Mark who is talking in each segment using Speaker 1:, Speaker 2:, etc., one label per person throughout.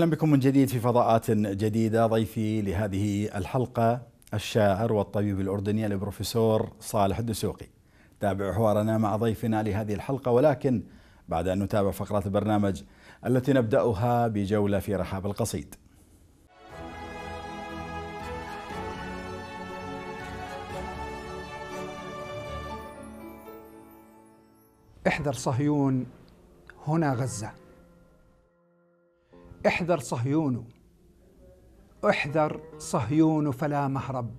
Speaker 1: اهلا بكم من جديد في فضاءات جديده ضيفي لهذه الحلقه الشاعر والطبيب الاردني البروفيسور صالح الدسوقي. تابعوا حوارنا مع ضيفنا لهذه الحلقه ولكن بعد ان نتابع فقرات البرنامج التي نبداها بجوله في رحاب القصيد.
Speaker 2: احذر صهيون هنا غزه احذر صهيون احذر صهيون فلا مهرب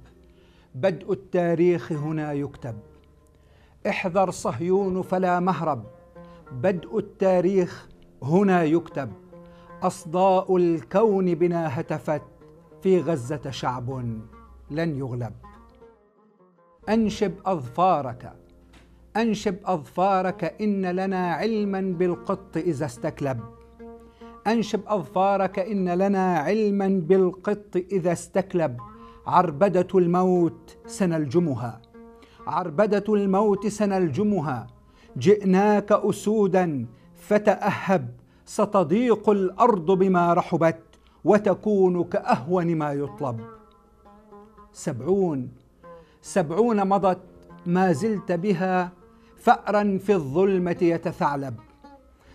Speaker 2: بدء التاريخ هنا يكتب احذر صهيون فلا مهرب بدء التاريخ هنا يكتب اصداء الكون بنا هتفت في غزه شعب لن يغلب انشب اظفارك انشب اظفارك ان لنا علما بالقط اذا استكلب أنشب أظفارك إن لنا علما بالقط إذا استكلب عربدة الموت سنلجمها عربدة الموت سنلجمها جئناك أسودا فتأهب ستضيق الأرض بما رحبت وتكون كأهون ما يطلب سبعون سبعون مضت ما زلت بها فأرا في الظلمة يتثعلب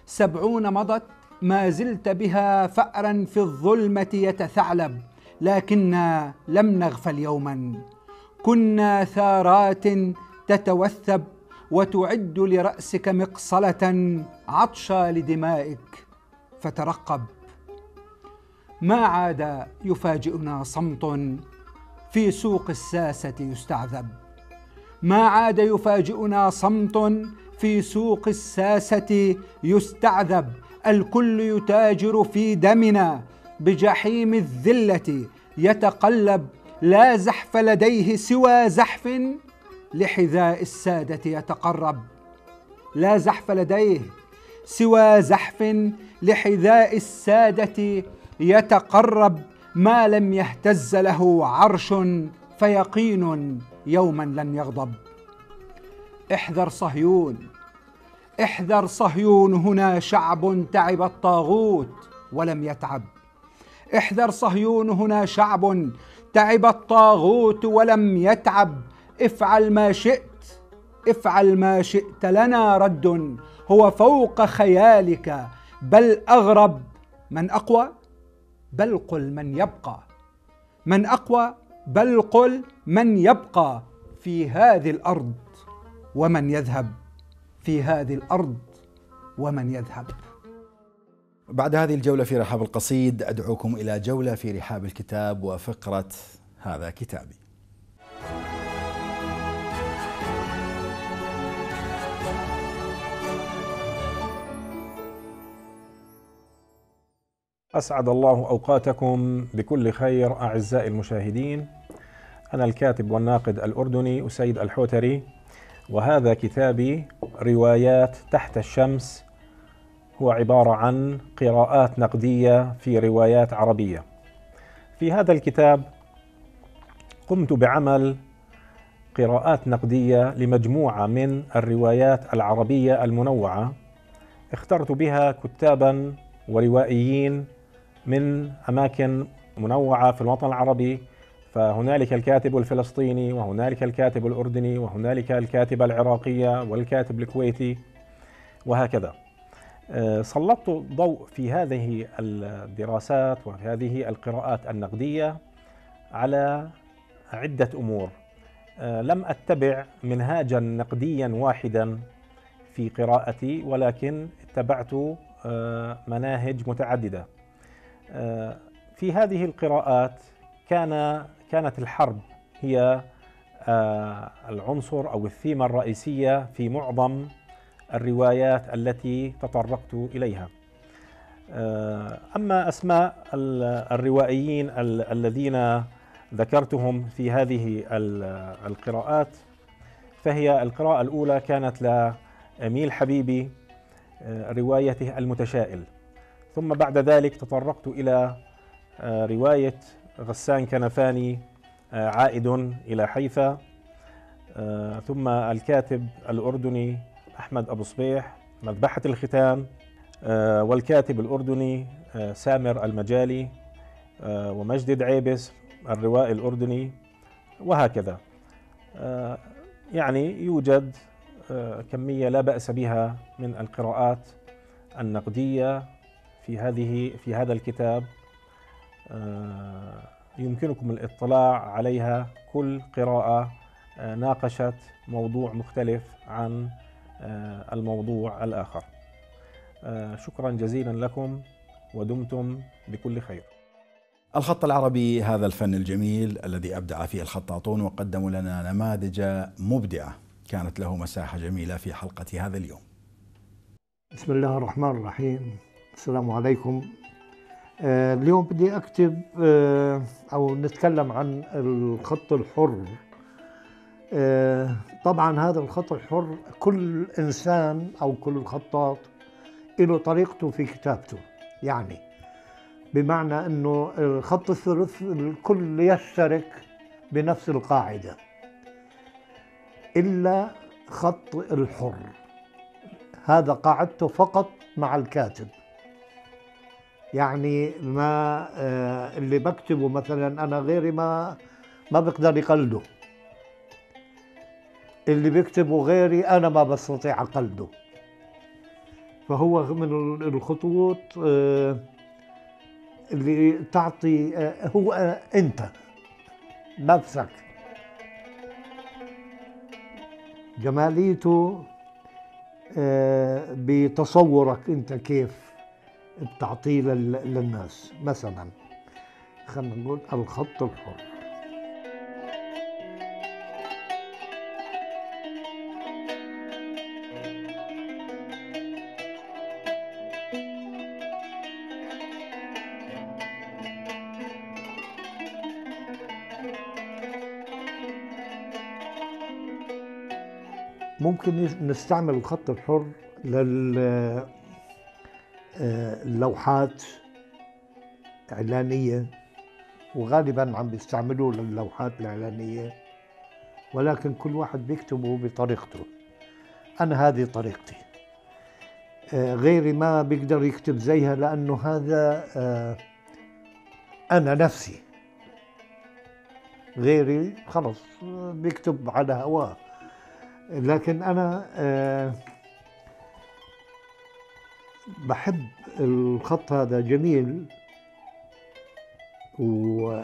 Speaker 2: سبعون مضت ما زلت بها فأرا في الظلمة يتثعلب لكنا لم نغفل يوما كنا ثارات تتوثب وتعد لرأسك مقصلة عطشى لدمائك فترقب ما عاد يفاجئنا صمت في سوق الساسة يستعذب ما عاد يفاجئنا صمت في سوق الساسة يستعذب الكل يتاجر في دمنا بجحيم الذله يتقلب لا زحف لديه سوى زحف لحذاء الساده يتقرب لا زحف لديه سوى زحف لحذاء الساده يتقرب ما لم يهتز له عرش فيقين يوما لن يغضب احذر صهيون احذر صهيون هنا شعب تعب الطاغوت ولم يتعب احذر صهيون هنا شعب تعب الطاغوت ولم يتعب افعل ما شئت افعل ما شئت لنا رد هو فوق خيالك بل اغرب من اقوى بل قل من يبقى من اقوى بل قل من يبقى في هذه الارض ومن يذهب في هذه الارض ومن يذهب بعد هذه
Speaker 1: الجولة في رحاب القصيد أدعوكم إلى جولة في رحاب الكتاب وفقرة هذا كتابي
Speaker 3: أسعد الله أوقاتكم بكل خير أعزائي المشاهدين أنا الكاتب والناقد الأردني أسيد الحوتري وهذا كتابي روايات تحت الشمس هو عبارة عن قراءات نقدية في روايات عربية. في هذا الكتاب قمت بعمل قراءات نقدية لمجموعة من الروايات العربية المنوعة اخترت بها كتابا وروائيين من أماكن منوعة في الوطن العربي فهنالك الكاتب الفلسطيني وهنالك الكاتب الأردني وهنالك الكاتبة العراقية والكاتب الكويتي وهكذا آه، سلطت ضوء في هذه الدراسات وفي هذه القراءات النقدية على عدة أمور آه، لم أتبع منهاجا نقديا واحدا في قراءتي ولكن اتبعت آه، مناهج متعددة في هذه القراءات كان كانت الحرب هي آه، العنصر أو الثيمة الرئيسية في معظم الروايات التي تطرقت إليها آه، أما أسماء الروائيين الذين ذكرتهم في هذه القراءات فهي القراءة الأولى كانت لأميل حبيبي آه، روايته المتشائل ثم بعد ذلك تطرقت إلى رواية غسان كنفاني آه، عائد إلى حيفا آه، ثم الكاتب الأردني أحمد أبو صبيح مذبحة الختان آه، والكاتب الأردني سامر المجالي ومجد عيبس الروائي الأردني وهكذا يعني يوجد كمية لا بأس بها من القراءات النقدية في هذه في هذا الكتاب آه، يمكنكم الاطلاع عليها كل قراءة آه، ناقشت موضوع مختلف عن آه، الموضوع الآخر شكرا جزيلا لكم ودمتم بكل خير
Speaker 1: الخط العربي هذا الفن الجميل الذي أبدع فيه الخطاطون وقدموا لنا نماذج مبدعة كانت له مساحة جميلة في حلقة هذا اليوم
Speaker 4: بسم الله الرحمن الرحيم السلام عليكم آه، اليوم بدي اكتب آه، او نتكلم عن الخط الحر آه، طبعا هذا الخط الحر كل انسان او كل خطاط له طريقته في كتابته يعني بمعنى انه الخط الثلث الكل يشترك بنفس القاعده الا خط الحر هذا قاعدته فقط مع الكاتب يعني ما آه، اللي بكتبه مثلا انا غيري ما ما بقدر يقلده اللي بكتبه غيري انا ما بستطيع اقلده فهو من الخطوط آه، اللي تعطي آه، هو انت نفسك جماليته بتصورك انت كيف بتعطيه للناس مثلا خلينا نقول الخط الحر ممكن نستعمل الخط الحر لل لوحات إعلانية وغالبا عم بيستعملوا اللوحات الإعلانية ولكن كل واحد بيكتبه بطريقته أنا هذه طريقتي آه، غيري ما بيقدر يكتب زيها لأنه هذا آه، أنا نفسي غيري خلص بيكتب على هواه لكن أنا آه، بحب الخط هذا جميل و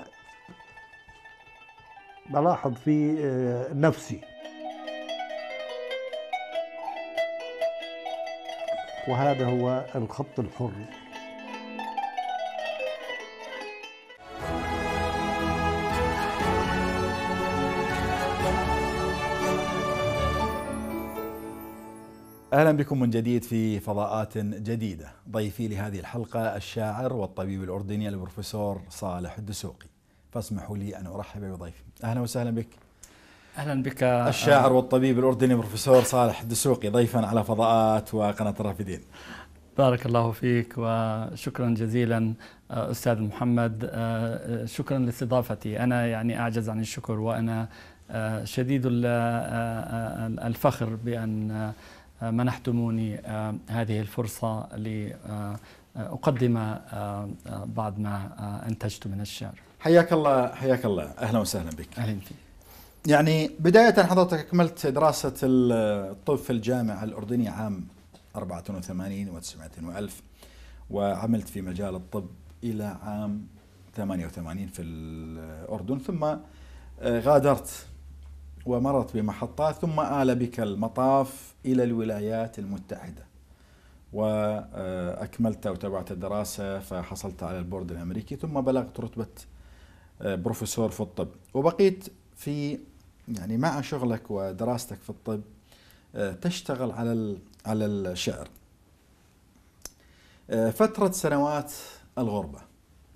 Speaker 4: بلاحظ فيه آه، نفسي وهذا هو الخط الحر
Speaker 1: اهلا بكم من جديد في فضاءات جديده، ضيفي لهذه الحلقه الشاعر والطبيب الاردني البروفيسور صالح الدسوقي. فاسمحوا لي ان ارحب بضيفي. اهلا وسهلا بك. اهلا بك الشاعر والطبيب الاردني البروفيسور صالح الدسوقي ضيفا على فضاءات وقناه الرافدين.
Speaker 5: بارك الله فيك وشكرا جزيلا آه، استاذ محمد آه، آه، شكرا لاستضافتي انا يعني اعجز عن الشكر وانا شديد الفخر بان منحتموني آه، هذه الفرصة لأقدم آه، آه، بعض ما أنتجت من الشعر
Speaker 1: حياك الله حياك الله أهلا وسهلا بك أهلا فيك يعني بداية حضرتك أكملت دراسة الطب في الجامعة الأردنية عام 84 و 900 وألف وعملت في مجال الطب إلى عام 88 في الأردن ثم غادرت ومرت بمحطات ثم آل بك المطاف إلى الولايات المتحدة وأكملت وتابعت الدراسة فحصلت على البورد الأمريكي ثم بلغت رتبة آه، بروفيسور في الطب وبقيت في يعني مع شغلك ودراستك في الطب آه، تشتغل على على الشعر آه، فترة سنوات الغربة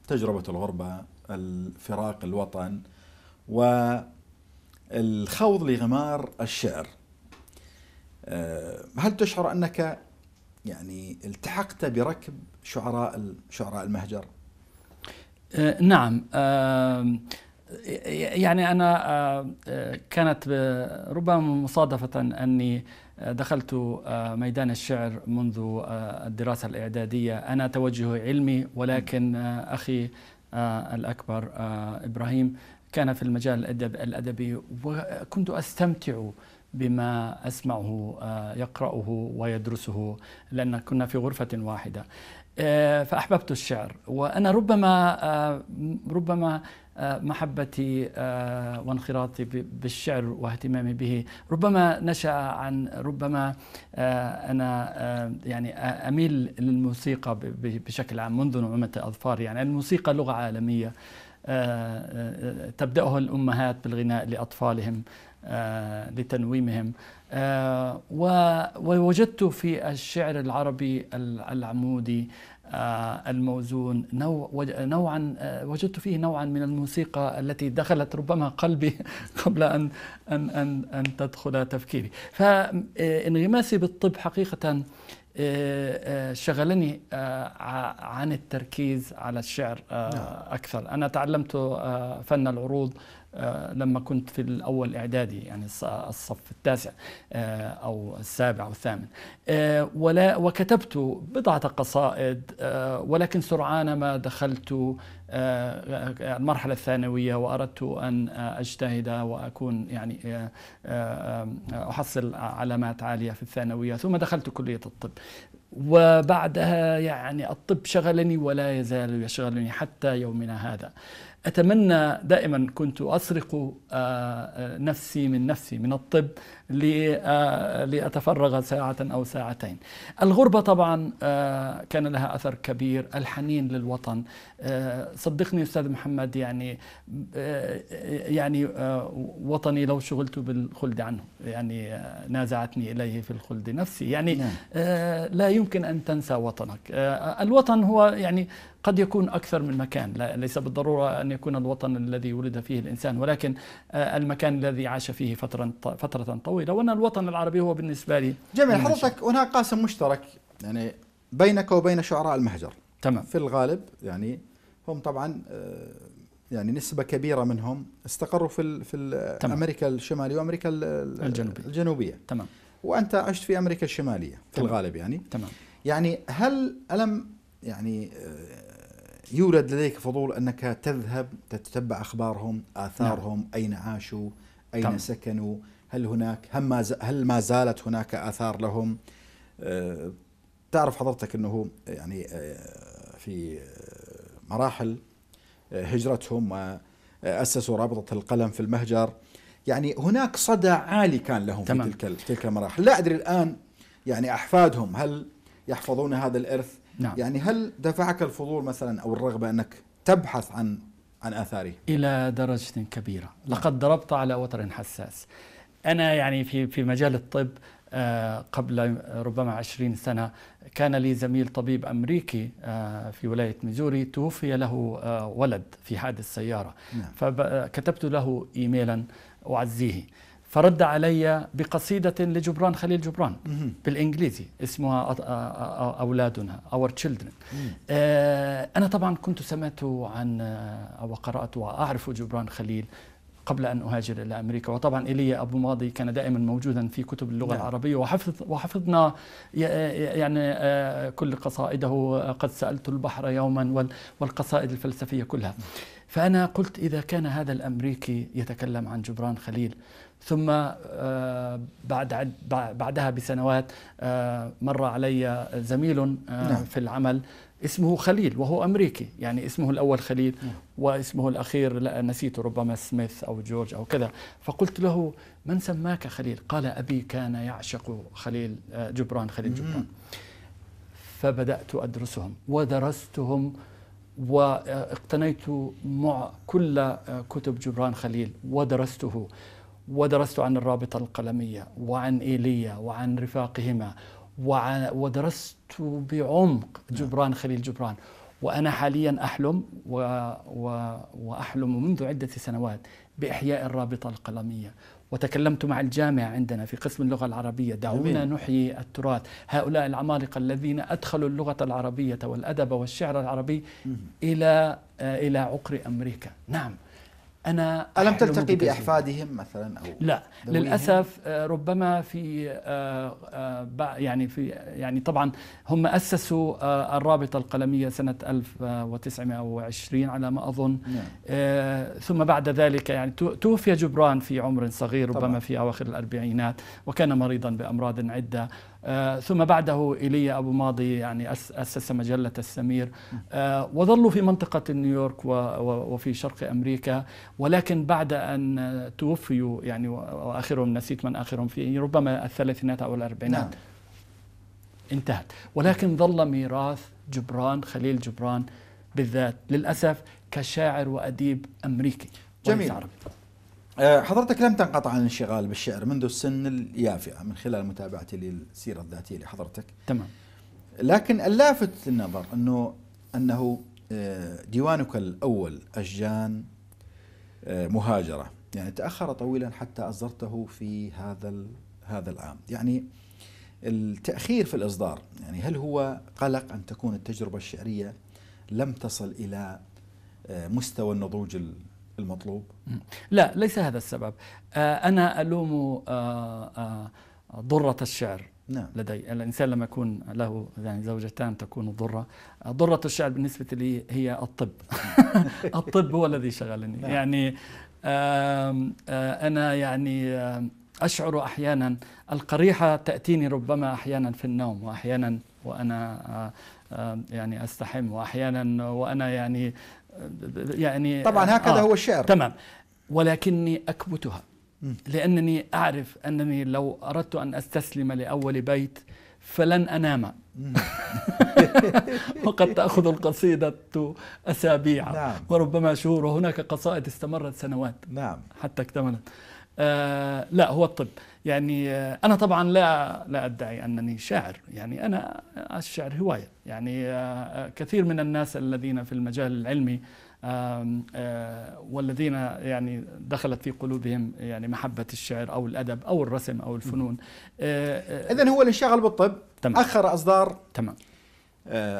Speaker 1: تجربة الغربة الفراق الوطن و الخوض لغمار الشعر آه، هل تشعر انك يعني التحقت بركب شعراء شعراء المهجر؟
Speaker 5: آه، نعم آه، يعني انا كانت ربما مصادفه اني دخلت ميدان الشعر منذ الدراسه الاعداديه انا توجه علمي ولكن اخي الأكبر إبراهيم كان في المجال الأدب الأدبي وكنت أستمتع بما أسمعه آه، يقرأه ويدرسه لأن كنا في غرفة واحدة آه، فأحببت الشعر وأنا ربما آه، ربما محبتي وانخراطي بالشعر واهتمامي به ربما نشأ عن ربما أنا يعني أميل للموسيقى بشكل عام منذ نعومة أظفاري يعني الموسيقى لغة عالمية آه، آه، تبدأه الأمهات بالغناء لأطفالهم آه، لتنويمهم ووجدت في الشعر العربي العمودي الموزون نوع نوعا وجدت فيه نوعا من الموسيقى التي دخلت ربما قلبي قبل ان ان ان, أن تدخل تفكيري فانغماسي بالطب حقيقه شغلني آه، عن التركيز على الشعر آه، نعم. أكثر أنا تعلمت آه، فن العروض آه، لما كنت في الأول إعدادي يعني الصف التاسع آه، أو السابع أو الثامن آه، ولا وكتبت بضعة قصائد ولكن سرعان ما دخلت المرحلة الثانوية وأردت أن أجتهد وأكون يعني أحصل علامات عالية في الثانوية ثم دخلت كلية الطب وبعدها يعني الطب شغلني ولا يزال يشغلني حتى يومنا هذا أتمنى دائما كنت أسرق آه، آه، نفسي من نفسي من الطب لأتفرغ آه، ساعة أو ساعتين الغربة طبعا آه، كان لها أثر كبير الحنين للوطن آه، صدقني أستاذ محمد يعني يعني وطني لو شغلت بالخلد عنه يعني نازعتني إليه في الخلد نفسي يعني نعم. لا يمكن أن تنسى وطنك الوطن هو يعني قد يكون أكثر من مكان ليس بالضرورة أن يكون الوطن الذي ولد فيه الإنسان ولكن المكان الذي عاش فيه فترة فترة طويلة طويلة وان الوطن العربي هو بالنسبة لي جميل حضرتك
Speaker 1: هناك قاسم مشترك يعني بينك وبين شعراء المهجر تمام في الغالب يعني هم طبعا آه، يعني نسبة كبيرة منهم استقروا في في تمام. أمريكا الشمالية وأمريكا الجنوبية الجنوبية تمام وأنت عشت في أمريكا الشمالية في تمام. الغالب يعني تمام يعني هل ألم يعني آه، يولد لديك فضول أنك تذهب تتبع أخبارهم آثارهم نعم. أين عاشوا أين تمام. سكنوا هل هناك هل ما هل ما زالت هناك اثار لهم آه، تعرف حضرتك انه يعني آه، في مراحل آه، هجرتهم اسسوا رابطه القلم في المهجر يعني هناك صدى عالي كان لهم تمام. في تلك تلك المراحل لا ادري الان يعني احفادهم هل يحفظون هذا الارث نعم. يعني هل دفعك الفضول مثلا او الرغبه انك تبحث عن
Speaker 5: عن اثاره الى درجه كبيره لقد ضربت على وتر حساس أنا يعني في في مجال الطب آه، قبل ربما عشرين سنة كان لي زميل طبيب أمريكي آه، في ولاية ميزوري توفي له آه، ولد في حادث سيارة نعم. فكتبت له إيميلا أعزيه فرد علي بقصيدة لجبران خليل جبران بالإنجليزي اسمها أولادنا Our Children أنا طبعا كنت سمعت عن وقرأت وأعرف جبران خليل قبل أن أهاجر إلى أمريكا وطبعا إيليا أبو ماضي كان دائما موجودا في كتب اللغة نعم. العربية وحفظ وحفظنا يعني آه، كل قصائده قد سألت البحر يوما والقصائد الفلسفية كلها نعم. فأنا قلت إذا كان هذا الأمريكي يتكلم عن جبران خليل ثم آه، بعد بعدها بسنوات آه، مر علي زميل نعم. في العمل اسمه خليل وهو امريكي يعني اسمه الاول خليل واسمه الاخير لا نسيته ربما سميث او جورج او كذا فقلت له من سماك خليل قال ابي كان يعشق خليل آه، جبران خليل جبران فبدات ادرسهم ودرستهم واقتنيت مع كل آه، كتب جبران خليل ودرسته ودرست عن الرابطة القلمية وعن إيليا وعن رفاقهما ودرست بعمق جبران نعم. خليل جبران وأنا حاليا أحلم و... و... وأحلم منذ عدة سنوات بإحياء الرابطة القلمية وتكلمت مع الجامعة عندنا في قسم اللغة العربية دعونا نحيي التراث هؤلاء العمالقة الذين أدخلوا اللغة العربية والأدب والشعر العربي إلى إلى عقر أمريكا نعم انا الم تلتقي
Speaker 1: باحفادهم مثلا او لا للاسف
Speaker 5: آه، ربما في آه، آه، يعني في يعني طبعا هم اسسوا الرابطه القلميه سنه 1920 على ما اظن نعم. ثم بعد ذلك يعني توفي جبران في عمر صغير ربما طبعا. في اواخر الاربعينات وكان مريضا بامراض عده آه، ثم بعده ايليا ابو ماضي يعني اسس مجله السمير آه، وظلوا في منطقه نيويورك وفي شرق امريكا ولكن بعد ان توفيوا يعني واخرهم نسيت من اخرهم في ربما الثلاثينات او الاربعينات نعم. انتهت ولكن ظل ميراث جبران خليل جبران بالذات للاسف كشاعر واديب امريكي جميل عربي
Speaker 1: آه، حضرتك لم تنقطع عن الانشغال بالشعر منذ السن اليافئة من خلال متابعتي للسيرة الذاتية لحضرتك تمام لكن اللافت للنظر أنه أنه آه، ديوانك الأول أشجان آه، مهاجرة يعني تأخر طويلا حتى أصدرته في هذا هذا العام يعني التأخير في الإصدار يعني هل هو قلق أن تكون التجربة الشعرية لم تصل إلى مستوى النضوج المطلوب
Speaker 5: لا ليس هذا السبب آه، أنا ألوم آه، آه، ضرة الشعر نعم. لدي الإنسان لما يكون له يعني زوجتان تكون ضرة ضرة الشعر بالنسبة لي هي الطب الطب هو الذي شغلني نعم. يعني أنا يعني أشعر أحيانا القريحة تأتيني ربما أحيانا في النوم وأحيانا وأنا يعني أستحم وأحيانا وأنا يعني يعني طبعا آه، هكذا آه هو الشعر تمام ولكني أكبتها لأنني أعرف أنني لو أردت أن أستسلم لأول بيت فلن أنام وقد تأخذ القصيدة أسابيع نعم. وربما شهور وهناك قصائد استمرت سنوات نعم. حتى اكتملت آه، لا هو الطب يعني آه، أنا طبعا لا لا أدعي أنني شاعر يعني أنا آه، الشعر هواية يعني كثير من الناس الذين في المجال العلمي والذين يعني دخلت في قلوبهم يعني محبة الشعر أو الأدب أو الرسم أو الفنون إذا هو اللي
Speaker 1: بالطب تمام. أخر أصدار تمام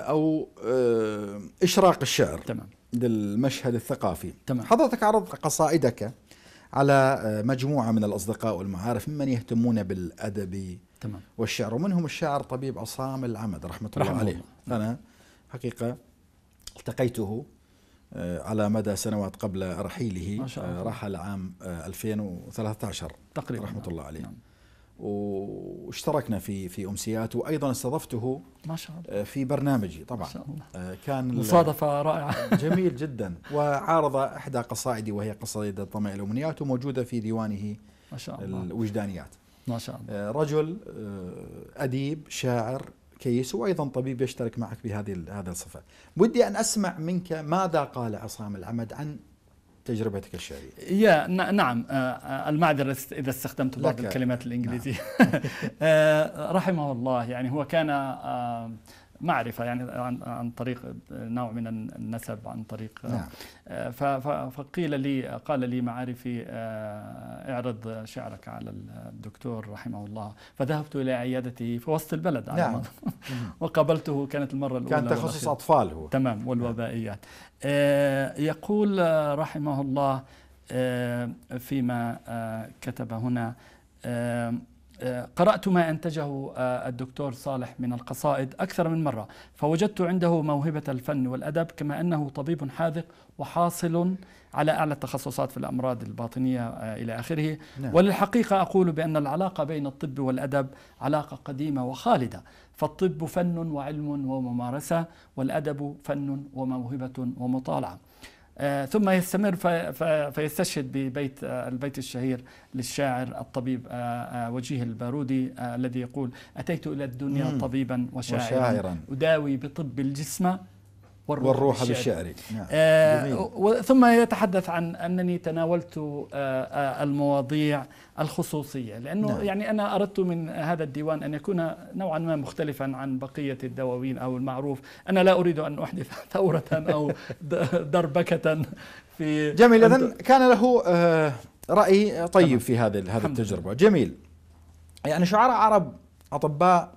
Speaker 1: أو إشراق الشعر تمام للمشهد الثقافي تمام. حضرتك عرضت قصائدك على آه، مجموعة من الأصدقاء والمعارف ممن يهتمون بالأدب تمام. والشعر ومنهم الشاعر طبيب عصام العمد رحمة الله رحمه عليه الله. نعم. أنا حقيقة التقيته آه، على مدى سنوات قبل رحيله رحل عام 2013 تقريبا رحمة الله نعم. عليه نعم. واشتركنا في في امسيات وايضا استضفته ما شاء الله آه، في برنامجي طبعا ما شاء الله آه، كان مصادفه رائعه جميل جدا وعارض احدى قصائدي وهي قصيده طمع الامنيات وموجوده في ديوانه ما شاء الله الوجدانيات ما شاء الله آه، رجل اديب شاعر كيس وايضا طبيب يشترك معك بهذه هذا الصفه ودي ان اسمع منك ماذا قال عصام العمد عن تجربتك الشعرية
Speaker 5: يا نعم آه، آه، المعذرة إذا استخدمت بعض الكلمات نعم. الإنجليزية نعم. رحمه الله يعني هو كان معرفه يعني عن, عن طريق نوع من النسب عن طريق نعم. آه، فقيل لي قال لي معارفي آه، اعرض شعرك على الدكتور رحمه الله فذهبت الى عيادته في وسط البلد على نعم. وقابلته كانت المره الاولى كان تخصص اطفال هو تمام نعم. والوبائيات نعم. يقول رحمه الله فيما كتب هنا قرأت ما أنتجه آه، الدكتور صالح من القصائد أكثر من مرة فوجدت عنده موهبة الفن والأدب كما أنه طبيب حاذق وحاصل على أعلى التخصصات في الأمراض الباطنية آه، إلى آخره نعم. وللحقيقة أقول بأن العلاقة بين الطب والأدب علاقة قديمة وخالدة فالطب فن وعلم وممارسة والأدب فن وموهبة ومطالعة آه، ثم يستمر فيستشهد ببيت آه، البيت الشهير للشاعر الطبيب آه، وجيه البارودي الذي يقول أتيت إلى الدنيا طبيبا وشاعرا, وشاعرا أداوي بطب الجسم والروح, والروح بالشعر, بالشعر. نعم. آه ثم يتحدث عن أنني تناولت آه آه المواضيع الخصوصية لأنه نعم. يعني أنا أردت من هذا الديوان أن يكون نوعا ما مختلفا عن بقية الدواوين أو المعروف أنا لا أريد أن أحدث ثورة أو
Speaker 1: دربكة في جميل إذا كان له آه، رأي طيب في هذه هذه التجربة جميل يعني شعراء عرب أطباء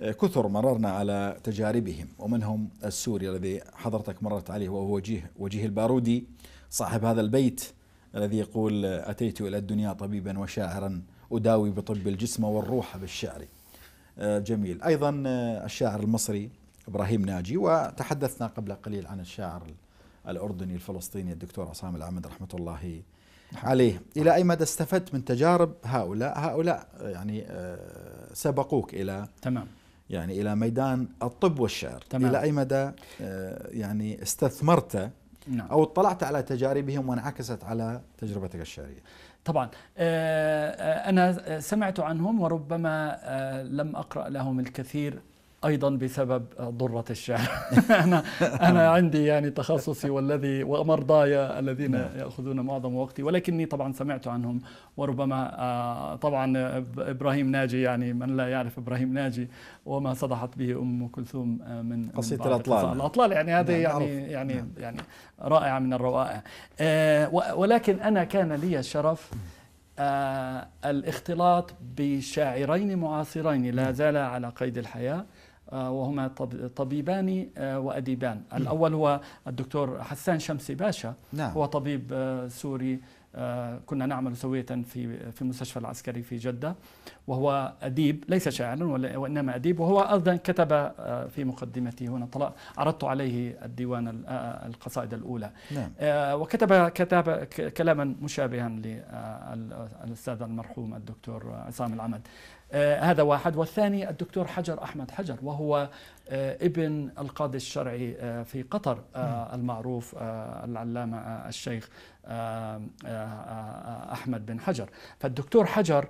Speaker 1: كثر مررنا على تجاربهم ومنهم السوري الذي حضرتك مررت عليه وهو وجيه وجيه البارودي صاحب هذا البيت الذي يقول أتيت إلى الدنيا طبيبا وشاعرا أداوي بطب الجسم والروح بالشعر آه، جميل أيضا آه، الشاعر المصري إبراهيم ناجي وتحدثنا قبل قليل عن الشاعر الأردني الفلسطيني الدكتور عصام العمد رحمة الله عليه إلى أي مدى استفدت من تجارب هؤلاء هؤلاء آه، يعني سبقوك إلى تمام يعني الى ميدان الطب والشعر تمام. الى اي مدى آه، يعني استثمرته نعم. او اطلعت على تجاربهم وانعكست على تجربتك الشعريه
Speaker 5: طبعا آه، آه، انا سمعت عنهم وربما لم اقرا لهم الكثير ايضا بسبب ضره الشعر انا انا عندي يعني تخصصي والذي ومرضاي الذين نعم. ياخذون معظم وقتي ولكني طبعا سمعت عنهم وربما آه، طبعا ابراهيم ناجي يعني من لا يعرف ابراهيم ناجي وما صدحت به ام كلثوم آه، من قصيده الاطلال الاطلال يعني هذه نعم، يعني يعني يعني, يعني رائعه من الروائع آه، ولكن انا كان لي الشرف آه الاختلاط بشاعرين معاصرين لا زالا على قيد الحياة آه، وهما طبيبان آه، وأديبان الأول هو الدكتور حسان شمسي باشا نعم. هو طبيب آه، سوري كنا نعمل سوية في في المستشفى العسكري في جدة وهو أديب ليس شاعرا وإنما أديب وهو أيضا كتب في مقدمته هنا طلاق عرضت عليه الديوان القصائد الأولى نعم. وكتب كتاب كلاما مشابها للأستاذ المرحوم الدكتور عصام العمد آه، هذا واحد والثاني الدكتور حجر أحمد حجر وهو آه، ابن القاضي الشرعي آه، في قطر المعروف العلامة الشيخ أحمد بن حجر فالدكتور حجر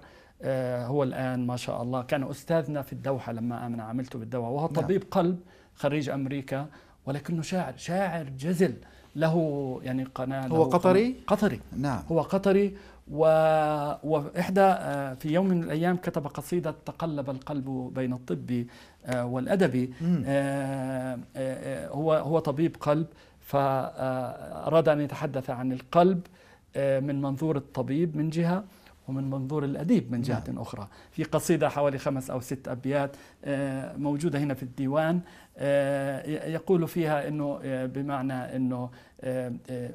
Speaker 5: هو الآن ما شاء الله كان أستاذنا في الدوحة لما أنا عملته بالدواء وهو نعم. طبيب قلب خريج أمريكا ولكنه شاعر شاعر جزل له يعني قناة هو قطري؟ قطري نعم هو قطري وإحدى آه، في يوم من الأيام كتب قصيدة تقلب القلب بين الطب آه، والأدب آه، هو هو طبيب قلب فأراد أن يتحدث عن القلب من منظور الطبيب من جهة ومن منظور الأديب من جهة نعم. أخرى في قصيدة حوالي خمس أو ست أبيات موجودة هنا في الديوان يقول فيها أنه بمعنى أنه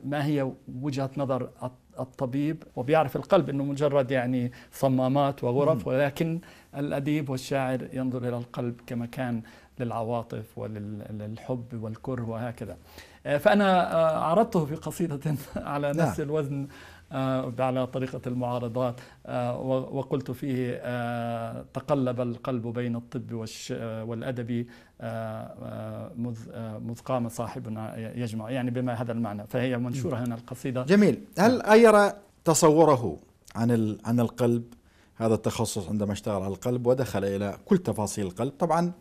Speaker 5: ما هي وجهة نظر الطبيب وبيعرف القلب انه مجرد يعني صمامات وغرف ولكن الاديب والشاعر ينظر الى القلب كمكان للعواطف وللحب والكره وهكذا آه، فانا آه، عرضته في قصيده على نعم. نفس الوزن آه، على طريقة المعارضات آه، وقلت فيه آه، تقلب القلب بين الطب والأدب مذ قام صاحبنا يجمع يعني بما هذا المعنى فهي منشورة هنا القصيدة جميل
Speaker 1: هل نعم. أير تصوره عن عن القلب هذا التخصص عندما اشتغل على القلب ودخل إلى كل تفاصيل القلب طبعا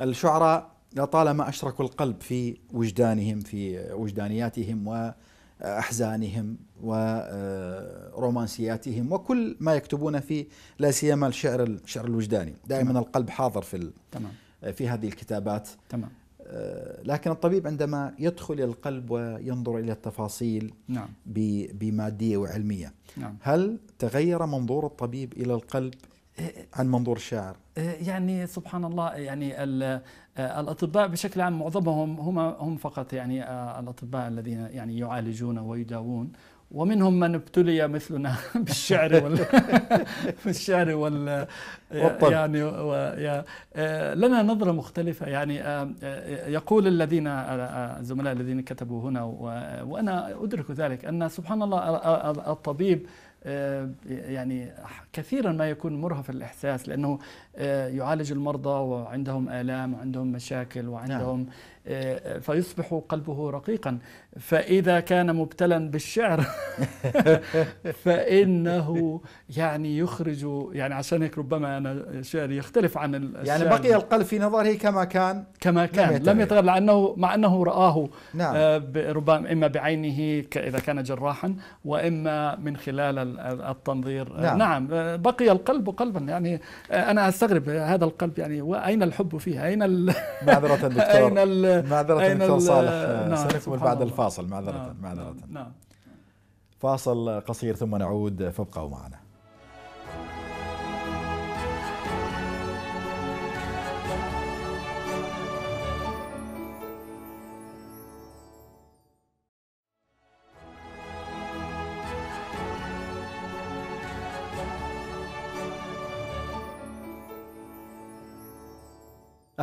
Speaker 1: الشعراء لطالما أشركوا القلب في وجدانهم في وجدانياتهم و احزانهم ورومانسياتهم آه، وكل ما يكتبون فيه لا سيما الشعر الشعر الوجداني دائما تمام. القلب حاضر في تمام. آه، في هذه الكتابات تمام آه، لكن الطبيب عندما يدخل الى القلب وينظر الى التفاصيل نعم. بماديه وعلميه نعم. هل تغير منظور الطبيب الى القلب عن منظور الشاعر
Speaker 5: آه، يعني سبحان الله يعني آه، الاطباء بشكل عام معظمهم هم هم فقط يعني آه، الاطباء الذين يعني يعالجون ويداوون ومنهم من ابتلي مثلنا بالشعر وال بالشعر وال يعني و... لنا نظره مختلفه يعني يقول الذين الزملاء الذين كتبوا هنا و... وانا ادرك ذلك ان سبحان الله الطبيب آه، يعني كثيرا ما يكون مرهف الإحساس لأنه آه، يعالج المرضى وعندهم آلام وعندهم مشاكل وعندهم نعم. آه، فيصبح قلبه رقيقا فإذا كان مبتلا بالشعر فإنه يعني يخرج يعني عشان هيك ربما أنا شعري يختلف عن الشعر يعني بقي
Speaker 1: القلب في نظره كما كان كما كان لم يتغير,
Speaker 5: لأنه مع أنه رآه نعم. آه، ربما إما بعينه إذا كان جراحا وإما من خلال التنظير آه، نعم. نعم بقي القلب قلبا يعني أنا أستغرب هذا القلب
Speaker 1: يعني وأين الحب
Speaker 5: فيه أين معذرة دكتور أين معذرة دكتور صالح نعم سنكمل بعد الفاصل معذرة نعم
Speaker 1: معذرة نعم،, نعم فاصل قصير ثم نعود فابقوا معنا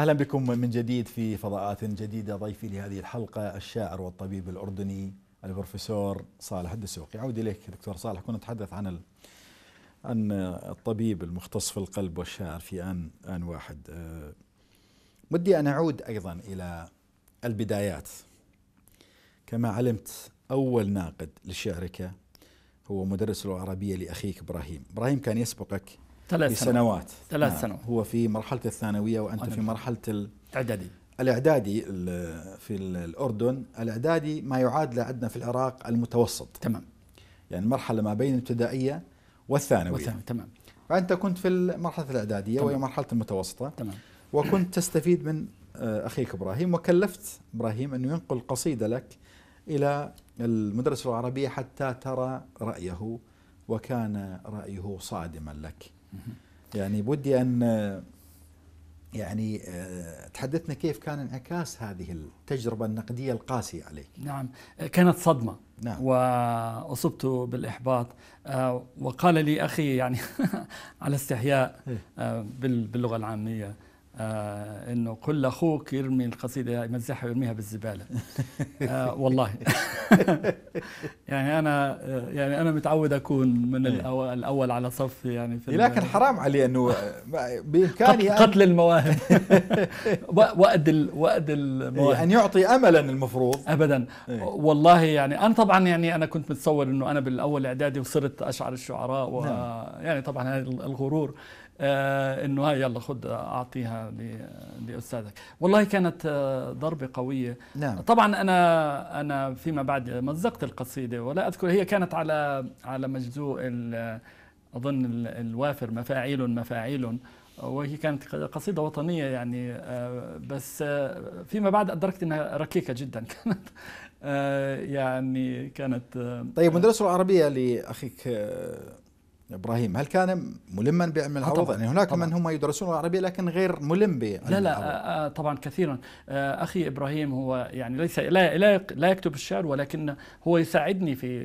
Speaker 1: اهلا بكم من جديد في فضاءات جديده ضيفي لهذه الحلقه الشاعر والطبيب الاردني البروفيسور صالح الدسوقي عودي اليك دكتور صالح كنا نتحدث عن عن الطبيب المختص في القلب والشاعر في ان ان واحد آه، ودي ان اعود ايضا الى البدايات كما علمت اول ناقد لشعرك هو مدرس العربيه لاخيك ابراهيم ابراهيم كان يسبقك ثلاث سنوات ثلاث نعم. سنوات هو في مرحلة الثانوية وأنت في مرحلة الإعدادي الإعدادي في الأردن الإعدادي ما يعادل عندنا في العراق المتوسط تمام يعني مرحلة ما بين الابتدائية والثانوية والثانوي. تمام فأنت كنت في المرحلة الإعدادية وهي مرحلة المتوسطة تمام وكنت تستفيد من آه، أخيك إبراهيم وكلفت إبراهيم أنه ينقل قصيدة لك إلى المدرسة العربية حتى ترى رأيه وكان رأيه صادما لك يعني بدي ان يعني آه، تحدثنا كيف كان انعكاس هذه التجربة النقدية القاسية عليك نعم
Speaker 5: كانت صدمة نعم. وأصبت بالإحباط آه، وقال لي أخي يعني على استحياء إيه. آه، باللغة العامية آه انه كل اخوك يرمي القصيده يمزحها ويرميها بالزباله آه والله يعني انا يعني انا متعود اكون من
Speaker 1: إيه. الأول, الاول علي صف يعني في
Speaker 5: لكن حرام علي انه
Speaker 6: بامكاني قتل,
Speaker 1: المواهب وقد وقد المواهب ان يعطي املا المفروض
Speaker 5: ابدا إيه. والله يعني انا طبعا يعني انا كنت متصور انه انا بالاول اعدادي وصرت اشعر الشعراء ويعني نعم. طبعا هذا الغرور آه انه هاي يلا خد اعطيها لاستاذك والله كانت آه ضربه قويه نعم. طبعا انا انا فيما بعد مزقت القصيده ولا اذكر هي كانت على على مجزوء اظن الوافر مفاعيل مفاعيل وهي كانت قصيدة وطنية يعني آه، بس آه، فيما بعد أدركت أنها ركيكة جدا كانت آه، يعني كانت
Speaker 1: طيب مدرسة العربية لأخيك ابراهيم هل كان ملما بعلم العروض؟ آه، يعني هناك طبعًا. من هم يدرسون العربيه لكن غير ملم بعلم لا لا العروض.
Speaker 5: آه، آه، طبعا كثيرا اخي ابراهيم هو يعني ليس لا لا, لا يكتب الشعر ولكن هو يساعدني في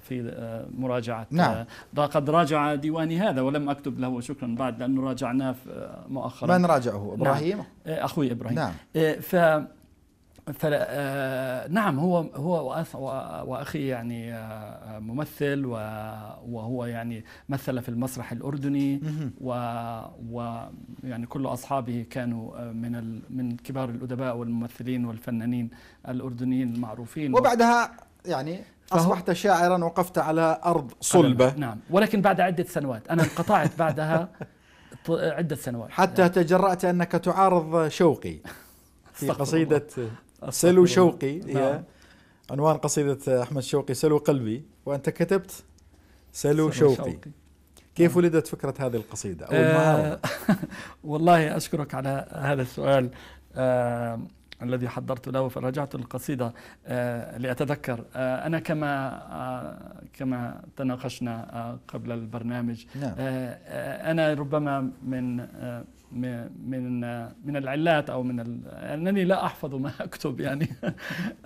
Speaker 5: في مراجعه نعم قد راجع ديواني هذا ولم اكتب له شكرا بعد لانه راجعناه مؤخرا من راجعه نعم. ابراهيم؟ نعم. اخوي ابراهيم نعم آه، نعم هو هو واخي يعني آه، آه، ممثل وهو يعني مثل في المسرح الاردني ويعني كل اصحابه كانوا من من كبار الادباء والممثلين والفنانين الاردنيين المعروفين وبعدها يعني اصبحت شاعرا وقفت على ارض صلبه نعم ولكن بعد عده سنوات انا انقطعت بعدها عده سنوات حتى
Speaker 1: تجرأت انك تعارض شوقي في قصيدة سلو شوقي نعم. هي عنوان قصيدة أحمد شوقي سلو قلبي وأنت كتبت سلو, سلو شوقي. شوقي كيف نعم. ولدت فكرة هذه القصيدة أو آه، المهارة؟ والله
Speaker 5: أشكرك على هذا السؤال آه الذي حضرت له فراجعت القصيدة آه لأتذكر آه أنا كما آه كما تناقشنا آه، قبل البرنامج نعم. آه، أنا ربما من من من العلات او من انني لا احفظ ما اكتب يعني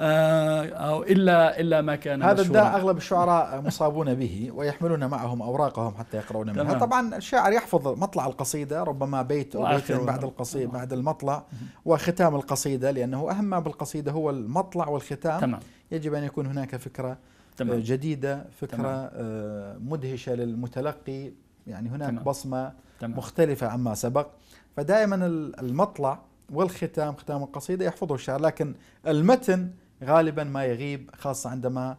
Speaker 5: آه، او الا الا ما كان هذا الداء اغلب
Speaker 1: الشعراء مصابون به ويحملون معهم اوراقهم حتى يقرؤون منها طبعا الشاعر يحفظ مطلع القصيده ربما بيت او بيتين بعد القصيده بعد المطلع وختام القصيده لانه اهم ما بالقصيده هو المطلع والختام تمام. يجب ان يكون هناك فكره آه، تمام. جديده فكره تمام. آه، مدهشه للمتلقي يعني هناك تمام. بصمه تمام. مختلفه عما سبق فدائما المطلع والختام ختام القصيدة يحفظه الشاعر لكن المتن غالبا ما يغيب خاصة عندما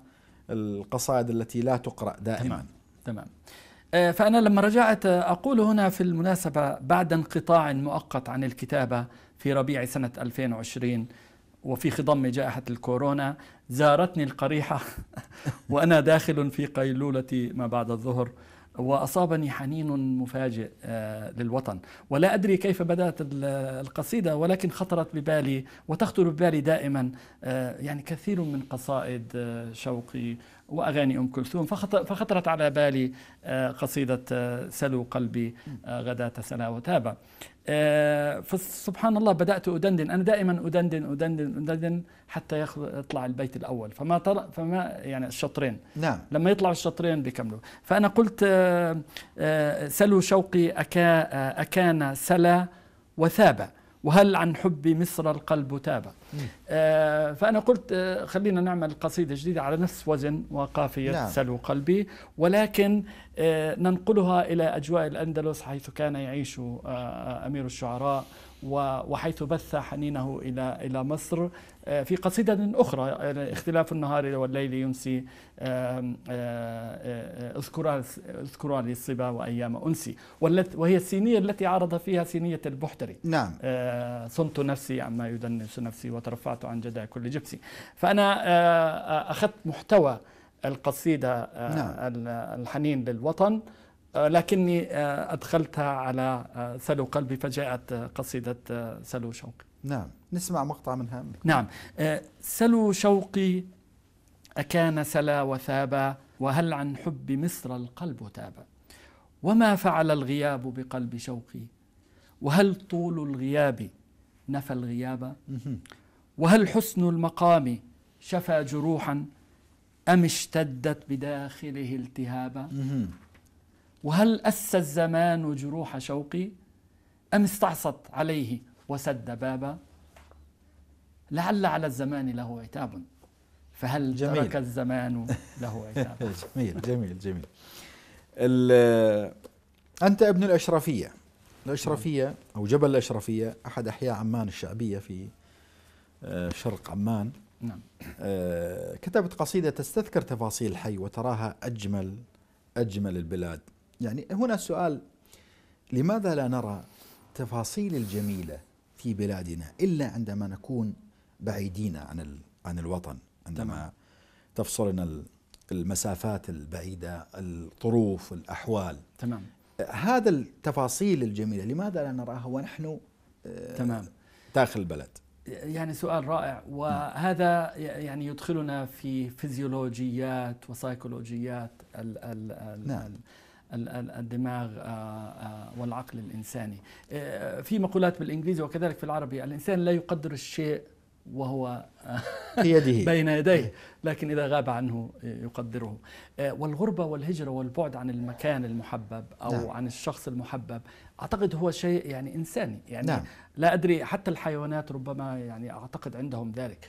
Speaker 1: القصائد التي لا تقرأ دائما تمام, تمام. آه، فأنا لما رجعت آه، أقول هنا في المناسبة بعد انقطاع مؤقت
Speaker 5: عن الكتابة في ربيع سنة 2020 وفي خضم جائحة الكورونا زارتني القريحة وأنا داخل في قيلولة ما بعد الظهر وأصابني حنين مفاجئ آه، للوطن ولا أدري كيف بدأت القصيدة ولكن خطرت ببالي وتخطر ببالي دائما آه، يعني كثير من قصائد آه، شوقي وأغاني أم كلثوم فخطرت على بالي قصيدة سلو قلبي غداة سلا وتابا آه، فسبحان الله بدأت أدندن أنا دائما أدندن أدندن أدندن حتى يطلع البيت الأول فما طلع فما يعني الشطرين نعم لما يطلعوا الشطرين بيكملوا فأنا قلت آه، آه، سلوا شوقي أكا أكان سلا وثابا وهل عن حب مصر القلب تاب آه فأنا قلت آه خلينا نعمل قصيدة جديدة على نفس وزن وقافية نعم. سلو قلبي ولكن آه ننقلها إلى أجواء الأندلس حيث كان يعيش آه, آه، أمير الشعراء وحيث بث حنينه إلى إلى مصر آه، في قصيدة أخرى آه، اختلاف النهار والليل ينسي آه، اذكرا لي الصبا وأيام أنسي وهي السينية التي عرض فيها سينية البحتري نعم صنت نفسي عما يدنس نفسي وترفعت عن جدع كل جبسي فأنا أخذت محتوى القصيدة نعم. الحنين للوطن آه، لكني آه، أدخلتها على آه، سلو قلبي فجاءت قصيدة سلو شوقي
Speaker 1: نعم نسمع مقطع منها نعم سلو
Speaker 5: شوقي أكان سلا وثابا وهل عن حب مصر القلب تابا وما فعل الغياب بقلب شوقي وهل طول الغياب نفى الغياب وهل حسن المقام شفى جروحا أم اشتدت بداخله التهابا وهل أس الزمان جروح شوقي أم استعصت عليه وسد بابا لعل على الزمان له عتاب فهل جميل. ترك الزمان له عتاب
Speaker 1: جميل جميل جميل أنت ابن الأشرفية الأشرفية أو جبل الأشرفية أحد أحياء عمان الشعبية في آه، شرق عمان نعم. آه، كتبت قصيدة تستذكر تفاصيل الحي وتراها أجمل أجمل البلاد يعني هنا السؤال لماذا لا نرى تفاصيل الجميلة في بلادنا إلا عندما نكون بعيدين عن عن الوطن عندما تمام. تفصلنا المسافات البعيدة الظروف الأحوال تمام هذا التفاصيل الجميلة لماذا لا نراها ونحن آه، تمام داخل البلد
Speaker 5: يعني سؤال رائع وهذا يعني يدخلنا في فيزيولوجيات وسايكولوجيات ال ال ال نعم. الدماغ آه، آه، والعقل الإنساني آه، في مقولات بالإنجليزي وكذلك في العربي الإنسان لا يقدر الشيء وهو يديه. بين يديه إيه. لكن إذا غاب عنه يقدره والغربة والهجرة والبعد عن المكان المحبب أو نعم. عن الشخص المحبب أعتقد هو شيء يعني إنساني يعني نعم. لا أدري حتى الحيوانات ربما يعني أعتقد عندهم ذلك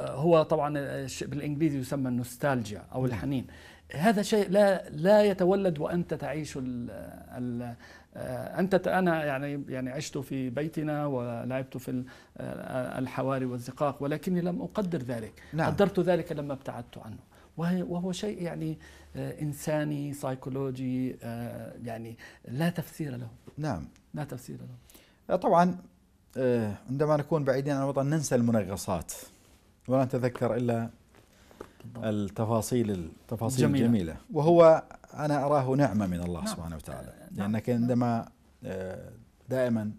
Speaker 5: هو طبعا بالإنجليزي يسمى النوستالجيا أو نعم. الحنين نعم. هذا شيء لا لا يتولد وانت تعيش ال ال آه، انت انا يعني يعني عشت في بيتنا ولعبت في آه، الحواري والزقاق ولكني لم اقدر ذلك نعم. قدرت ذلك لما ابتعدت عنه وهو شيء يعني آه، انساني سايكولوجي
Speaker 1: يعني لا تفسير له نعم لا تفسير له طبعا عندما نكون بعيدين عن الوطن ننسى المنغصات ولا نتذكر الا التفاصيل التفاصيل جميلة. الجميلة وهو أنا أراه نعمة من الله نعم. سبحانه وتعالى نعم. لأنك نعم. عندما آه، دائما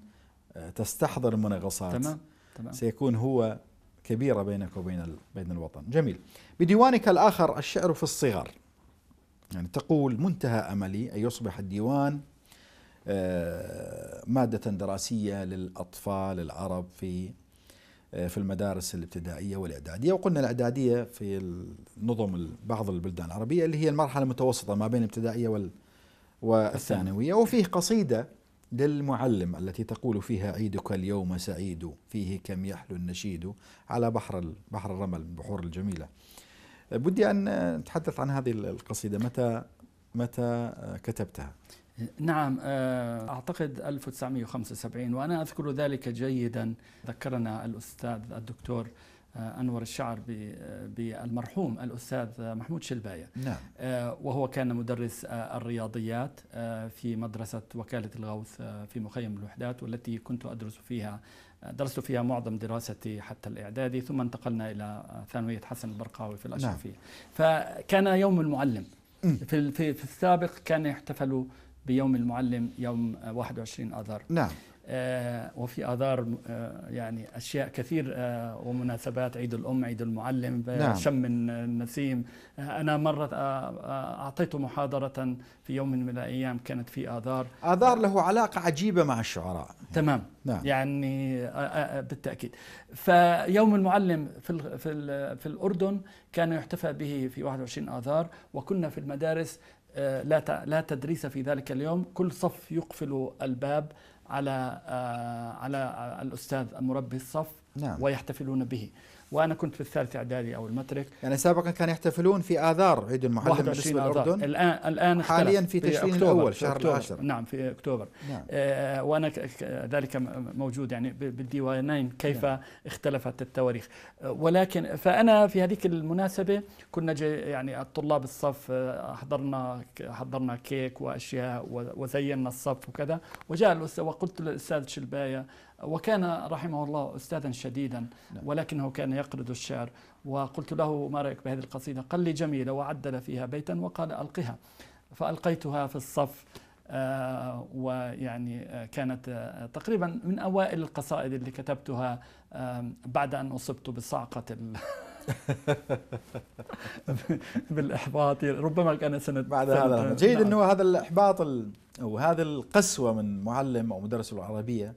Speaker 1: آه، تستحضر المنغصات تمام. تمام. سيكون هو كبيرة بينك وبين بين الوطن جميل بديوانك الآخر الشعر في الصغر يعني تقول منتهى أملي أن يصبح الديوان آه، مادة دراسية للأطفال العرب في آه، في المدارس الابتدائيه والاعداديه وقلنا الاعداديه في نظم بعض البلدان العربيه اللي هي المرحله المتوسطه ما بين الابتدائيه وال والثانويه وفيه قصيده للمعلم التي تقول فيها عيدك اليوم سعيد فيه كم يحلو النشيد على بحر بحر الرمل البحور الجميله آه، بدي ان نتحدث عن هذه القصيده متى متى آه، كتبتها
Speaker 5: نعم آه، أعتقد 1975 وأنا أذكر ذلك جيدا ذكرنا الأستاذ الدكتور آه، أنور الشعر آه، بالمرحوم الأستاذ محمود شلباية نعم. وهو كان مدرس الرياضيات في مدرسة وكالة الغوث في مخيم الوحدات والتي كنت أدرس فيها درست فيها معظم دراستي حتى الإعدادي ثم انتقلنا إلى ثانوية حسن البرقاوي في الأشرفية نعم. فكان يوم المعلم في في السابق كان يحتفل بيوم المعلم يوم 21 آه، اذار نعم آه وفي اذار آه يعني اشياء كثير آه ومناسبات عيد الام عيد المعلم نعم. شم النسيم آه، آه، انا مره اعطيت محاضره في يوم من الايام كانت في اذار
Speaker 1: اذار له علاقه عجيبه مع الشعراء تمام نعم.
Speaker 5: يعني بالتاكيد فيوم المعلم في في الاردن كان يحتفى به في 21 اذار وكنا في المدارس آه، لا لا تدريس في ذلك اليوم كل صف يقفل الباب على آه، على الاستاذ المربي الصف نعم. ويحتفلون به وانا كنت في الثالث اعدادي او
Speaker 1: المترك يعني سابقا كانوا يحتفلون في اذار عيد المعلم بالنسبه للاردن الان الان حاليا في تشرين الاول شهر العاشر
Speaker 5: نعم في اكتوبر نعم. آه وانا ذلك موجود يعني بالديوانين كيف نعم. اختلفت التواريخ آه ولكن فانا في هذيك المناسبه كنا يعني الطلاب الصف آه، حضرنا حضرنا كيك واشياء وزينا الصف وكذا وجاء الاستاذ وقلت للاستاذ شلبايه وكان رحمه الله أستاذا شديدا نعم. ولكنه كان يقرد الشعر وقلت له ما رأيك بهذه القصيدة قال لي جميلة وعدل فيها بيتا وقال ألقها فألقيتها في الصف آه، ويعني آه، كانت آه، تقريبا من أوائل القصائد اللي كتبتها بعد أن أصبت بصعقة بالإحباط ربما كان سنة بعد هذا نعم. جيد أنه
Speaker 1: هذا الإحباط وهذه القسوة من معلم أو مدرس العربية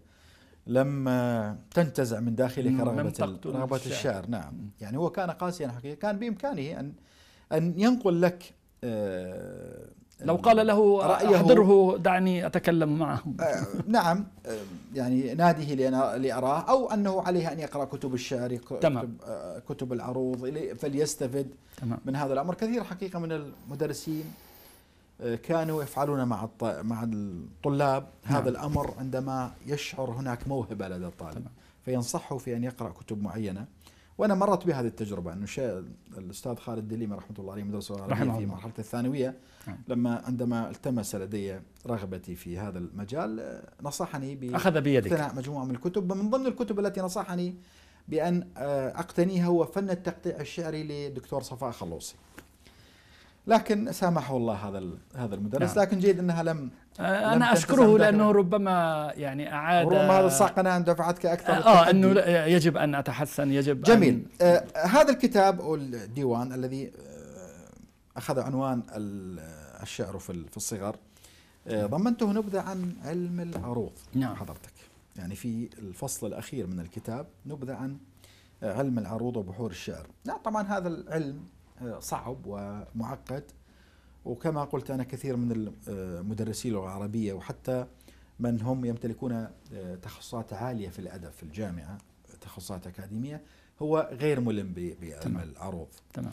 Speaker 1: لما تنتزع من داخلك رغبة رغبة الشعر. الشعر نعم يعني هو كان قاسيا حقيقة كان بإمكانه أن أن ينقل لك آه، لو قال له رأيه أحضره دعني أتكلم معه آه، نعم آه، يعني ناديه لأراه أو أنه عليه أن يقرأ كتب الشعر تمام. كتب العروض فليستفد تمام. من هذا الأمر كثير حقيقة من المدرسين آه، كانوا يفعلون مع مع الطلاب نعم. هذا نعم. الامر عندما يشعر هناك موهبه لدى الطالب نعم. فينصحه في ان يقرا كتب معينه وانا مرت بهذه التجربه انه شيء الاستاذ خالد الدليم رحمه الله عليه مدرسه العربيه في مرحله الثانويه نعم. لما عندما التمس لدي رغبتي في هذا المجال نصحني ب اخذ بيدك مجموعه من الكتب من ضمن الكتب التي نصحني بان آه، اقتنيها هو فن التقطيع الشعري للدكتور صفاء خلوصي لكن سامحه الله هذا هذا المدرس نعم. لكن جيد انها لم آه، انا لم اشكره لانه ربما يعني اعاد ربما هذا صقنا ان دفعتك اكثر اه, آه، انه
Speaker 5: يجب ان اتحسن يجب جميل أن
Speaker 1: آه هذا الكتاب او الديوان الذي آه، اخذ عنوان الشعر في الصغر آه نعم. ضمنته نبذه عن علم العروض نعم حضرتك يعني في الفصل الاخير من الكتاب نبذه عن علم العروض وبحور الشعر لا طبعا هذا العلم صعب ومعقد وكما قلت أنا كثير من المدرسين اللغة العربية وحتى من هم يمتلكون آه، تخصصات عالية في الأدب في الجامعة تخصصات أكاديمية هو غير ملم بالعروض العروض تمام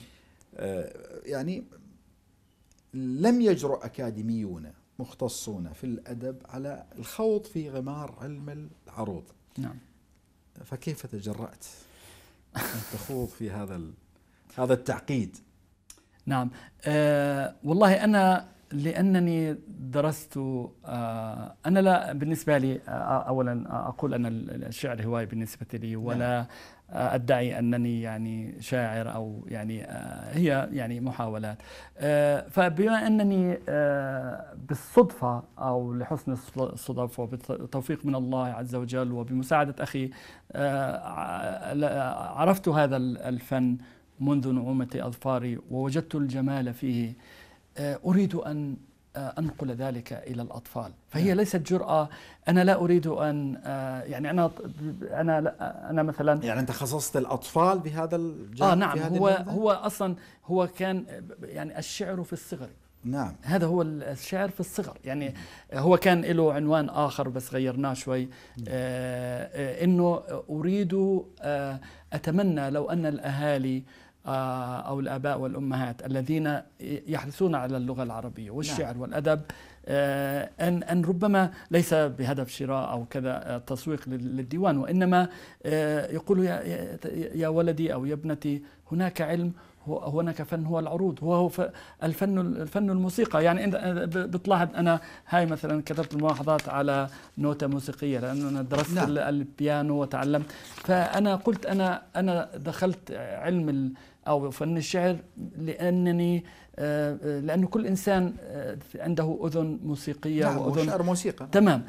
Speaker 1: آه، يعني لم يجرؤ أكاديميون مختصون في الأدب على الخوض في غمار علم العروض نعم فكيف تجرأت أن تخوض في هذا
Speaker 5: هذا التعقيد نعم أه والله أنا لأنني درست آه، أنا لا بالنسبة لي آه، أولا آه، أقول أن الشعر هواية بالنسبة لي نعم. ولا ادعي انني يعني شاعر او يعني هي يعني محاولات فبما انني بالصدفه او لحسن الصدف وبالتوفيق من الله عز وجل وبمساعده اخي عرفت هذا الفن منذ نعومة أظفاري ووجدت الجمال فيه آه، أريد أن آه، أنقل ذلك إلى الأطفال فهي نعم. ليست جرأة أنا لا أريد أن آه، يعني أنا أنا أنا مثلا يعني أنت خصصت الأطفال بهذا الجانب آه نعم هو المنزل؟ هو أصلا هو كان يعني الشعر في الصغر نعم هذا هو الشعر في الصغر يعني هو كان له عنوان آخر بس غيرناه شوي نعم. آه إنه أريد آه أتمنى لو أن الأهالي آه، أو الآباء والأمهات الذين يحرصون على اللغة العربية والشعر نعم. والأدب آه، أن أن ربما ليس بهدف شراء أو كذا آه، تسويق للديوان وإنما يقول يا يا ولدي أو يا ابنتي هناك علم هناك فن هو العروض وهو الفن الفن الموسيقى يعني انت بتلاحظ انا هاي مثلا كتبت الملاحظات على نوتة موسيقيه لانه انا درست نعم. البيانو وتعلمت فانا قلت انا انا دخلت علم أو فن الشعر لأنني آه، آه، لأنه كل إنسان آه، عنده أذن موسيقية نعم وأذن شعر موسيقى تمام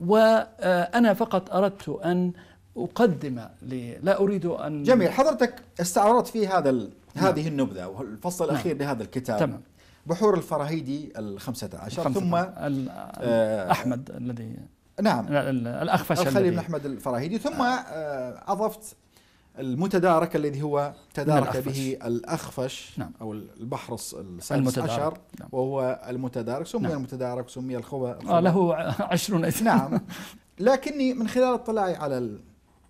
Speaker 5: وأنا فقط أردت أن أقدم لي لا أريد أن جميل حضرتك
Speaker 1: استعرضت في هذا ال... نعم. هذه النبذة والفصل نعم. الأخير نعم. لهذا الكتاب تمام بحور الفراهيدي ال15 ثم أحمد الذي
Speaker 5: نعم الأخفش الخليل
Speaker 1: أحمد الفراهيدي ثم نعم. آه. أضفت المتدارك الذي هو تدارك به الأخفش نعم. أو البحر السادس عشر نعم. وهو المتدارك سمي نعم. المتدارك سمي الخبا آه له
Speaker 5: عشرون اسم
Speaker 1: نعم لكني من خلال اطلاعي على ال...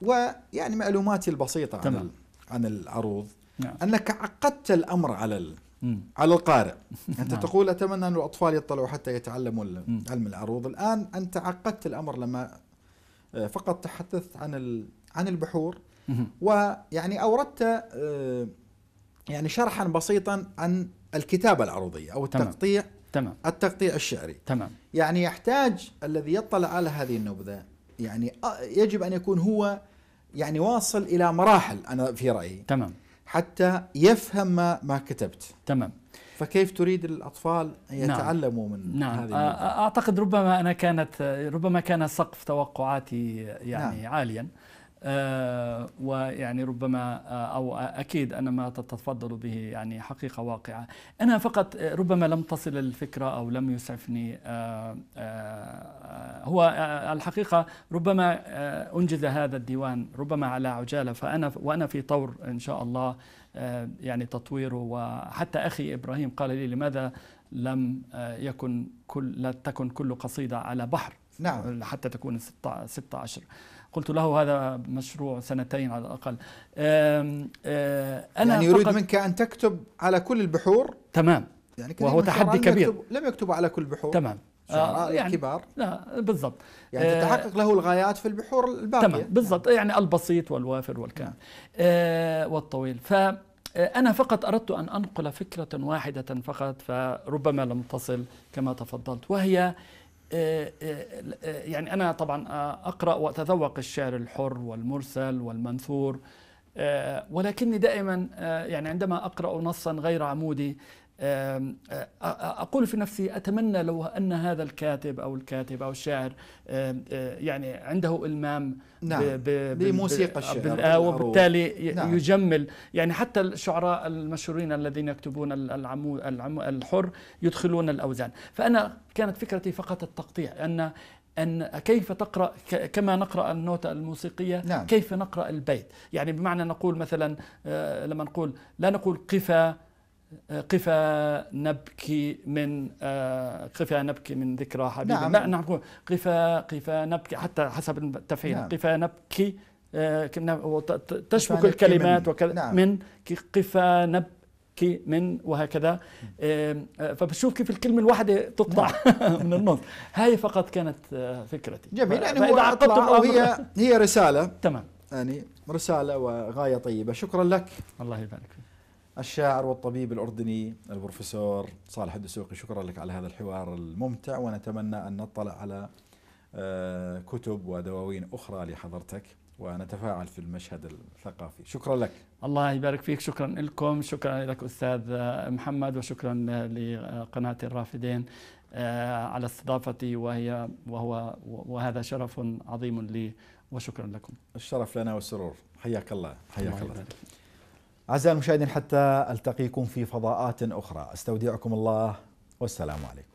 Speaker 1: ويعني معلوماتي البسيطة عن, ال... عن العروض نعم. أنك عقدت الأمر على ال... على القارئ أنت نعم. تقول أتمنى أن الأطفال يطلعوا حتى يتعلموا علم العروض الآن أنت عقدت الأمر لما آه، فقط تحدثت عن ال... عن البحور ويعني أوردت آه، يعني شرحا بسيطا عن الكتابة العروضية أو التقطيع تمام. التقطيع الشعري تمام يعني يحتاج الذي يطلع على هذه النبذة يعني آه، يجب أن يكون هو يعني واصل إلى مراحل أنا في رأيي تمام حتى يفهم ما, ما كتبت تمام فكيف تريد الأطفال أن نعم. يتعلموا نعم. من نعم. هذه آه، النبذة؟
Speaker 5: أعتقد ربما أنا كانت ربما كان سقف توقعاتي يعني نعم. عاليا آه، ويعني ربما آه، أو أكيد أن ما تتفضل به يعني حقيقة واقعة أنا فقط آه، ربما لم تصل الفكرة أو لم يسعفني هو الحقيقة ربما أنجز هذا الديوان ربما على عجالة فأنا وأنا في طور إن شاء الله يعني تطويره وحتى أخي إبراهيم قال لي لماذا لم يكن كل لا تكن كل قصيدة على بحر نعم حتى تكون 16 قلت له هذا مشروع سنتين على الأقل أه، أنا يعني يريد منك
Speaker 1: أن تكتب على كل البحور
Speaker 5: تمام يعني وهو تحدي كبير يكتب
Speaker 1: لم يكتب على كل البحور تمام شعراء آه، يعني كبار لا بالضبط يعني آه، تتحقق له الغايات في البحور الباقيه تمام
Speaker 5: بالضبط يعني يعني البسيط والوافر والكامل نعم. آه والطويل ف أنا فقط أردت أن أنقل فكرة واحدة فقط فربما لم تصل كما تفضلت وهي آه، آه، يعني أنا طبعا آه، أقرأ وأتذوق الشعر الحر والمرسل والمنثور ولكني دائما يعني عندما أقرأ نصا غير عمودي أقول في نفسي أتمنى لو أن هذا الكاتب أو الكاتب أو الشاعر يعني عنده إلمام نعم بموسيقى الشعر وبالتالي نعم يجمل يعني حتى الشعراء المشهورين الذين يكتبون العمود الحر يدخلون الأوزان فأنا كانت فكرتي فقط التقطيع أن أن كيف تقرأ كما نقرأ النوتة الموسيقية نعم. كيف نقرأ البيت يعني بمعنى نقول مثلا لما نقول لا نقول قفا قفا نبكي من آه، قفا نبكي من ذكرى حبيبنا نعم. لا نعم قفا قفا نبكي حتى حسب التفعيل نعم. قفا نبكي آه، تشبك الكلمات وكذا نعم. من قفا نبكي من وهكذا آه، فبشوف كيف الكلمه الواحده تطلع
Speaker 1: نعم. من النص هاي فقط كانت فكرتي جميل يعني هو أطلع أو هي هي رساله تمام يعني رساله وغايه طيبه شكرا لك الله يبارك فيك الشاعر والطبيب الأردني البروفيسور صالح الدسوقي شكرا لك على هذا الحوار الممتع ونتمنى أن نطلع على آه، كتب ودواوين أخرى لحضرتك ونتفاعل في المشهد الثقافي شكرا لك
Speaker 5: الله يبارك فيك شكرا لكم شكرا لك أستاذ محمد وشكرا لقناة الرافدين آه، على استضافتي وهي وهو وهذا شرف عظيم لي
Speaker 1: وشكرا لكم الشرف لنا والسرور حياك الله حياك الله, الله. أعزائي المشاهدين حتى ألتقيكم في فضاءات أخرى أستودعكم الله والسلام عليكم